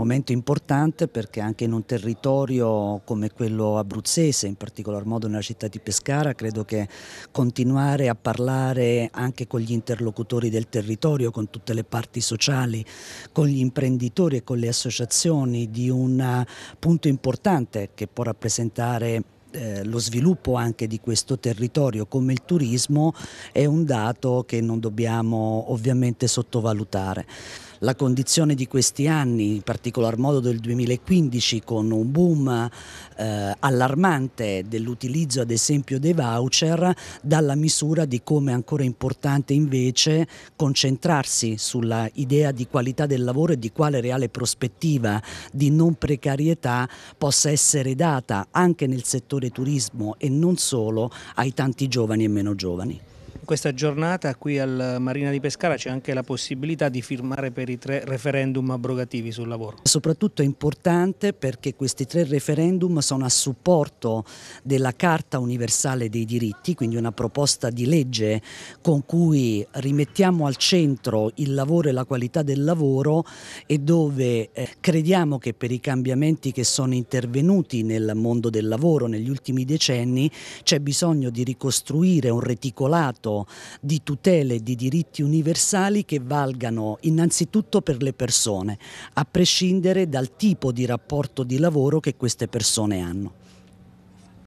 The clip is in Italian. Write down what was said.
Momento importante perché anche in un territorio come quello abruzzese, in particolar modo nella città di Pescara, credo che continuare a parlare anche con gli interlocutori del territorio, con tutte le parti sociali, con gli imprenditori e con le associazioni di un eh, punto importante che può rappresentare eh, lo sviluppo anche di questo territorio come il turismo è un dato che non dobbiamo ovviamente sottovalutare la condizione di questi anni, in particolar modo del 2015 con un boom eh, allarmante dell'utilizzo ad esempio dei voucher, dalla misura di come è ancora importante invece concentrarsi sulla idea di qualità del lavoro e di quale reale prospettiva di non precarietà possa essere data anche nel settore turismo e non solo ai tanti giovani e meno giovani questa giornata qui al Marina di Pescara c'è anche la possibilità di firmare per i tre referendum abrogativi sul lavoro. Soprattutto è importante perché questi tre referendum sono a supporto della Carta Universale dei Diritti, quindi una proposta di legge con cui rimettiamo al centro il lavoro e la qualità del lavoro e dove eh, crediamo che per i cambiamenti che sono intervenuti nel mondo del lavoro negli ultimi decenni c'è bisogno di ricostruire un reticolato di tutele di diritti universali che valgano innanzitutto per le persone, a prescindere dal tipo di rapporto di lavoro che queste persone hanno.